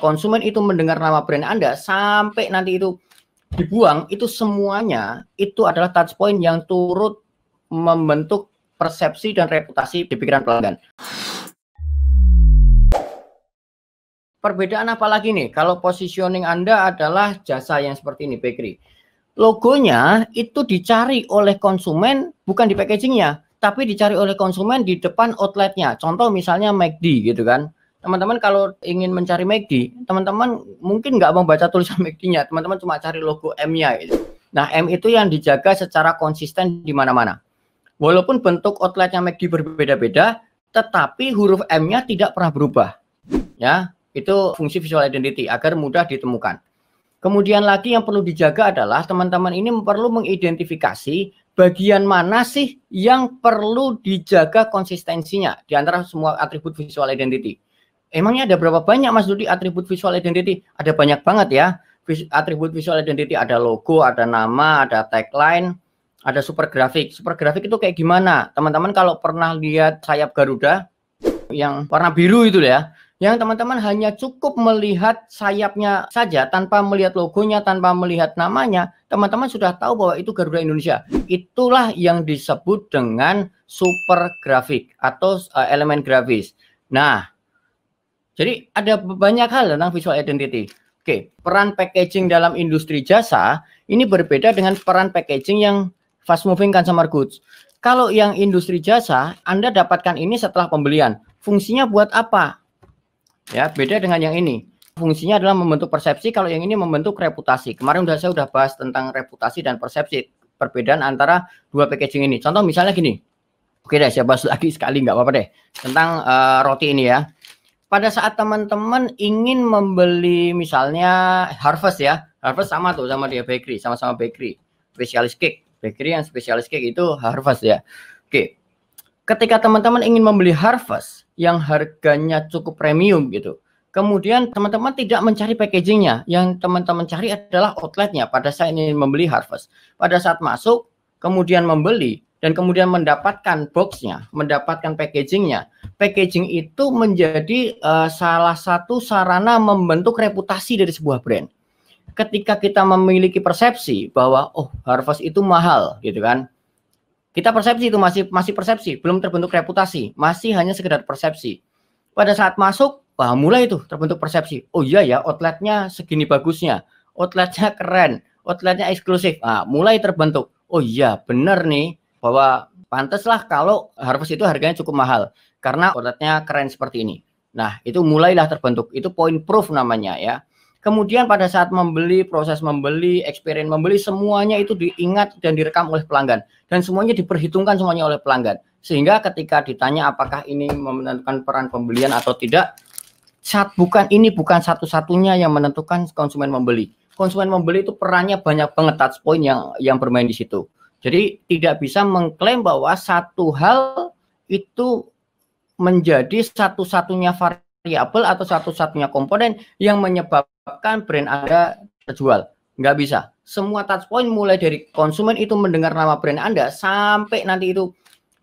konsumen itu mendengar nama brand Anda sampai nanti itu dibuang, itu semuanya itu adalah touch point yang turut membentuk persepsi dan reputasi di pikiran pelanggan. Perbedaan apa lagi nih? Kalau positioning Anda adalah jasa yang seperti ini, bakery. Logonya itu dicari oleh konsumen bukan di packagingnya, tapi dicari oleh konsumen di depan outletnya. Contoh misalnya McD gitu kan teman-teman kalau ingin mencari Megi, teman-teman mungkin nggak membaca tulisan megi nya teman-teman cuma cari logo M-nya. Gitu. Nah, M itu yang dijaga secara konsisten di mana-mana. Walaupun bentuk outletnya Megi berbeda-beda, tetapi huruf M-nya tidak pernah berubah. Ya, itu fungsi visual identity agar mudah ditemukan. Kemudian lagi yang perlu dijaga adalah teman-teman ini perlu mengidentifikasi bagian mana sih yang perlu dijaga konsistensinya di antara semua atribut visual identity Emangnya ada berapa banyak Mas Dudi atribut visual identity? Ada banyak banget ya. Atribut visual identity ada logo, ada nama, ada tagline, ada super grafik. Super grafik itu kayak gimana? Teman-teman kalau pernah lihat sayap Garuda yang warna biru itu ya, yang teman-teman hanya cukup melihat sayapnya saja tanpa melihat logonya, tanpa melihat namanya, teman-teman sudah tahu bahwa itu Garuda Indonesia. Itulah yang disebut dengan super grafik atau uh, elemen grafis. Nah, jadi ada banyak hal tentang visual identity. Oke, peran packaging dalam industri jasa ini berbeda dengan peran packaging yang fast moving consumer goods. Kalau yang industri jasa, Anda dapatkan ini setelah pembelian. Fungsinya buat apa? Ya, beda dengan yang ini fungsinya adalah membentuk persepsi kalau yang ini membentuk reputasi kemarin sudah saya sudah bahas tentang reputasi dan persepsi perbedaan antara dua packaging ini contoh misalnya gini oke deh saya bahas lagi sekali nggak apa-apa deh tentang uh, roti ini ya pada saat teman-teman ingin membeli misalnya Harvest ya, Harvest sama tuh sama dia bakery, sama-sama bakery, spesialis cake, bakery yang spesialis cake itu Harvest ya. Oke, ketika teman-teman ingin membeli Harvest yang harganya cukup premium gitu, kemudian teman-teman tidak mencari packagingnya, yang teman-teman cari adalah outletnya. Pada saat ingin membeli Harvest, pada saat masuk kemudian membeli, dan kemudian mendapatkan boxnya, mendapatkan packagingnya, packaging itu menjadi uh, salah satu sarana membentuk reputasi dari sebuah brand. Ketika kita memiliki persepsi bahwa oh Harvest itu mahal gitu kan, kita persepsi itu masih masih persepsi, belum terbentuk reputasi, masih hanya sekedar persepsi. Pada saat masuk, wah mulai itu terbentuk persepsi. Oh iya ya, outletnya segini bagusnya, outletnya keren, outletnya eksklusif. Ah, mulai terbentuk. Oh iya, benar nih bahwa pantaslah kalau harvest itu harganya cukup mahal karena produknya keren seperti ini. Nah, itu mulailah terbentuk. Itu point proof namanya ya. Kemudian pada saat membeli, proses membeli, experience membeli, semuanya itu diingat dan direkam oleh pelanggan. Dan semuanya diperhitungkan semuanya oleh pelanggan. Sehingga ketika ditanya apakah ini menentukan peran pembelian atau tidak, saat bukan ini bukan satu-satunya yang menentukan konsumen membeli. Konsumen membeli itu perannya banyak pengetat touch point yang yang bermain di situ. Jadi tidak bisa mengklaim bahwa satu hal itu menjadi satu-satunya variabel atau satu-satunya komponen yang menyebabkan brand Anda terjual. Nggak bisa. Semua touch point mulai dari konsumen itu mendengar nama brand Anda sampai nanti itu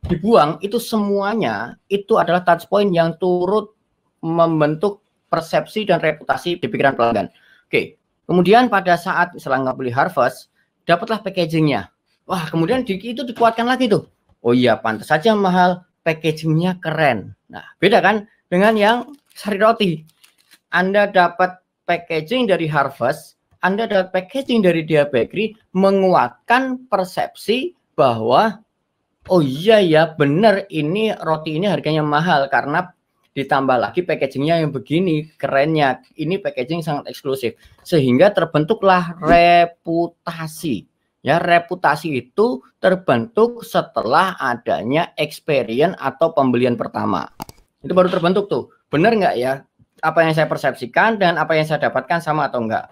dibuang, itu semuanya itu adalah touch point yang turut membentuk persepsi dan reputasi di pikiran pelanggan. Oke, kemudian pada saat misalnya beli harvest, dapatlah packagingnya Wah, kemudian di, itu dikuatkan lagi tuh. Oh iya, pantas saja mahal, packagingnya keren. Nah, beda kan dengan yang sari roti. Anda dapat packaging dari Harvest, Anda dapat packaging dari Dia Bakery menguatkan persepsi bahwa oh iya ya benar ini roti ini harganya mahal karena ditambah lagi packagingnya yang begini kerennya ini packaging sangat eksklusif sehingga terbentuklah reputasi Ya, reputasi itu terbentuk setelah adanya experience atau pembelian pertama. Itu baru terbentuk tuh. Benar nggak ya? Apa yang saya persepsikan dan apa yang saya dapatkan sama atau enggak?